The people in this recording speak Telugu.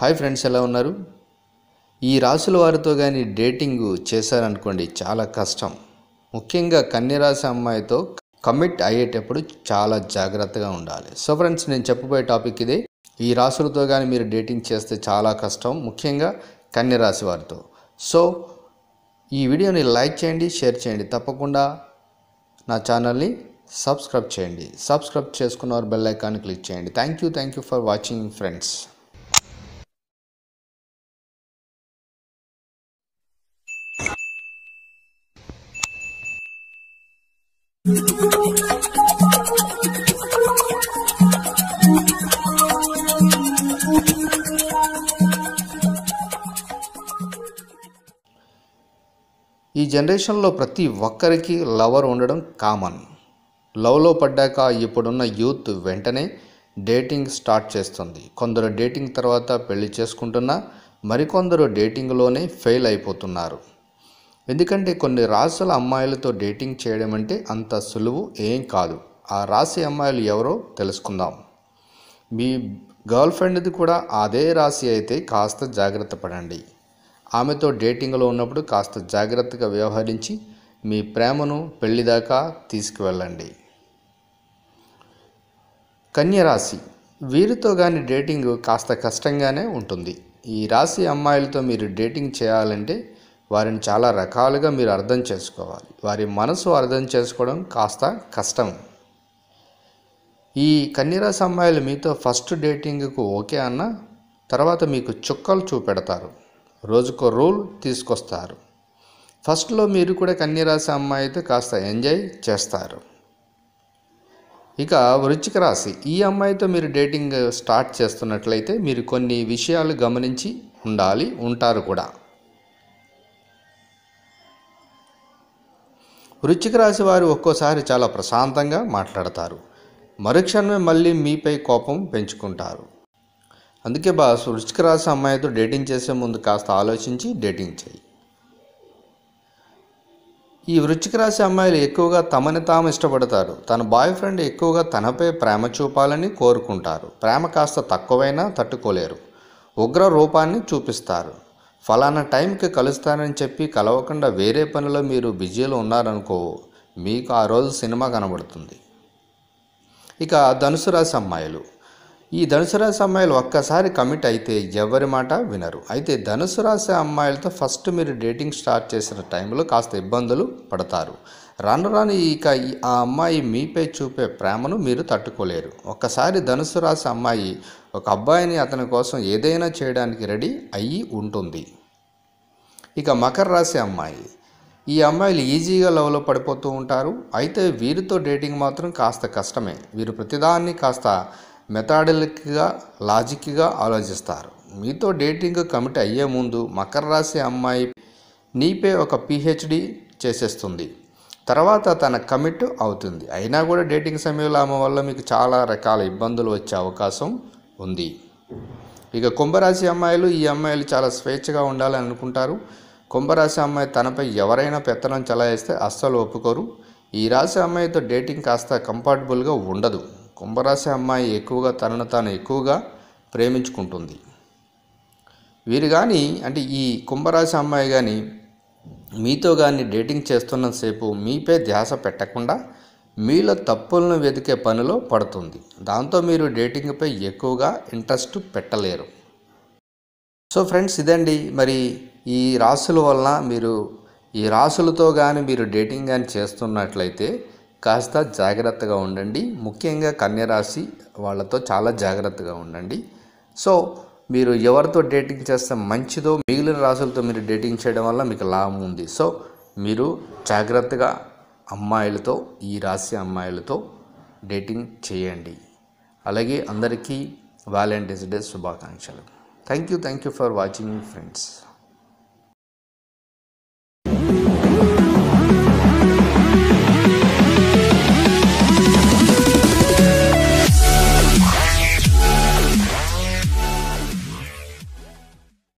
హాయ్ ఫ్రెండ్స్ ఎలా ఉన్నారు ఈ రాసుల వారితో కానీ డేటింగ్ చేశారనుకోండి చాలా కష్టం ముఖ్యంగా కన్యరాశి అమ్మాయితో కమిట్ అయ్యేటప్పుడు చాలా జాగ్రత్తగా ఉండాలి సో ఫ్రెండ్స్ నేను చెప్పబోయే టాపిక్ ఇదే ఈ రాసులతో కానీ మీరు డేటింగ్ చేస్తే చాలా కష్టం ముఖ్యంగా కన్యరాశి వారితో సో ఈ వీడియోని లైక్ చేయండి షేర్ చేయండి తప్పకుండా నా ఛానల్ని సబ్స్క్రైబ్ చేయండి సబ్స్క్రైబ్ చేసుకున్న వారు బెల్ ఐకాన్ క్లిక్ చేయండి thank you thank you for watching friends ఈ జనరేషన్లో ప్రతి ఒక్కరికి లవర్ ఉండడం కామన్ లవ్లో పడ్డాక ఇప్పుడున్న యూత్ వెంటనే డేటింగ్ స్టార్ట్ చేస్తుంది కొందరు డేటింగ్ తర్వాత పెళ్లి చేసుకుంటున్నా మరికొందరు డేటింగ్లోనే ఫెయిల్ అయిపోతున్నారు ఎందుకంటే కొన్ని రాసుల అమ్మాయిలతో డేటింగ్ చేయడం అంటే అంత సులువు ఏం కాదు ఆ రాశి అమ్మాయిలు ఎవరో తెలుసుకుందాం మీ గర్ల్ ఫ్రెండ్ది కూడా అదే రాశి అయితే కాస్త జాగ్రత్త పడండి ఆమెతో డేటింగ్లో ఉన్నప్పుడు కాస్త జాగ్రత్తగా వ్యవహరించి మీ ప్రేమను పెళ్ళిదాకా తీసుకువెళ్ళండి కన్య రాశి వీరితో కానీ డేటింగ్ కాస్త కష్టంగానే ఉంటుంది ఈ రాశి అమ్మాయిలతో మీరు డేటింగ్ చేయాలంటే వారిని చాలా రకాలుగా మీరు అర్థం చేసుకోవాలి వారి మనసు అర్థం చేసుకోవడం కాస్త కష్టం ఈ కన్యరాశి అమ్మాయిలు మీతో ఫస్ట్ డేటింగ్కు ఓకే అన్న తర్వాత మీకు చుక్కలు చూపెడతారు రోజుకో రూల్ తీసుకొస్తారు ఫస్ట్లో మీరు కూడా కన్యరాశి అమ్మాయితో కాస్త ఎంజాయ్ చేస్తారు ఇక వృచ్చిక రాశి ఈ అమ్మాయితో మీరు డేటింగ్ స్టార్ట్ చేస్తున్నట్లయితే మీరు కొన్ని విషయాలు గమనించి ఉండాలి ఉంటారు కూడా వృచ్చిక రాశి వారు ఒక్కోసారి చాలా ప్రశాంతంగా మాట్లాడతారు మరుక్షణమే మళ్ళీ మీపై కోపం పెంచుకుంటారు అందుకే బాస్ వృచ్చిక రాశి అమ్మాయితో డేటింగ్ చేసే ముందు కాస్త ఆలోచించి డేటింగ్ చేయి ఈ వృచ్చిక రాశి అమ్మాయిలు ఎక్కువగా తమని తాము ఇష్టపడతారు తన బాయ్ ఫ్రెండ్ ఎక్కువగా తనపై ప్రేమ చూపాలని కోరుకుంటారు ప్రేమ కాస్త తక్కువైనా తట్టుకోలేరు ఉగ్ర రూపాన్ని చూపిస్తారు ఫలానా టైంకి కలుస్తానని చెప్పి కలవకుండా వేరే పనిలో మీరు బిజీలో ఉన్నారనుకో మీకు ఆ రోజు సినిమా కనబడుతుంది ఇక ధనుసు రాశి అమ్మాయిలు ఈ ధనుసు రాశి అమ్మాయిలు ఒక్కసారి కమిట్ అయితే ఎవరి మాట వినరు అయితే ధనుసు రాశి అమ్మాయిలతో ఫస్ట్ మీరు డేటింగ్ స్టార్ట్ చేసిన టైంలో కాస్త ఇబ్బందులు పడతారు రాను రాను ఇక ఆ అమ్మాయి మీపై చూపే ప్రేమను మీరు తట్టుకోలేరు ఒక్కసారి ధనుసు రాశి అమ్మాయి ఒక అబ్బాయిని అతని కోసం ఏదైనా చేయడానికి రెడీ అయ్యి ఉంటుంది ఇక మకర రాశి అమ్మాయి ఈ అమ్మాయిలు ఈజీగా లవ్లో పడిపోతూ ఉంటారు అయితే వీరితో డేటింగ్ మాత్రం కాస్త కష్టమే వీరు ప్రతిదాన్ని కాస్త మెథాడలిక్గా లాజిక్గా ఆలోచిస్తారు మీతో డేటింగ్ కమిట్ అయ్యే ముందు మకర రాశి అమ్మాయి నీపే ఒక పిహెచ్డి చేసేస్తుంది తర్వాత తన కమిట్ అవుతుంది అయినా కూడా డేటింగ్ సమయంలో ఆమె వల్ల మీకు చాలా రకాల ఇబ్బందులు వచ్చే అవకాశం ఉంది ఇక కుంభరాశి అమ్మాయిలు ఈ అమ్మాయిలు చాలా స్వేచ్ఛగా ఉండాలని అనుకుంటారు కుంభరాశి అమ్మాయి తనపై ఎవరైనా పెత్తనం చలాయిస్తే అస్సలు ఒప్పుకోరు ఈ రాశి అమ్మాయితో డేటింగ్ కాస్త కంఫర్టబుల్గా ఉండదు కుంభరాశి అమ్మాయి ఎక్కువగా తనను తాను ఎక్కువగా ప్రేమించుకుంటుంది వీరు కానీ అంటే ఈ కుంభరాశి అమ్మాయి కానీ మీతో కానీ డేటింగ్ చేస్తున్నంతసేపు మీపై ధ్యాస పెట్టకుండా మీలో తప్పులను వెతికే పనిలో పడుతుంది దాంతో మీరు డేటింగ్పై ఎక్కువగా ఇంట్రెస్ట్ పెట్టలేరు సో ఫ్రెండ్స్ ఇదండి మరి ఈ రాసుల వలన మీరు ఈ రాసులతో కానీ మీరు డేటింగ్ కానీ చేస్తున్నట్లయితే కాస్త జాగ్రత్తగా ఉండండి ముఖ్యంగా కన్యరాశి వాళ్ళతో చాలా జాగ్రత్తగా ఉండండి సో మీరు ఎవరితో డేటింగ్ చేస్తే మంచిదో మిగిలిన రాసులతో మీరు డేటింగ్ చేయడం వల్ల మీకు లాభం ఉంది సో మీరు జాగ్రత్తగా అమ్మాయిలతో ఈ రాశి అమ్మాయిలతో డేటింగ్ చేయండి అలాగే అందరికీ వ్యాలంటైన్స్ డే శుభాకాంక్షలు thank you thank you for watching friends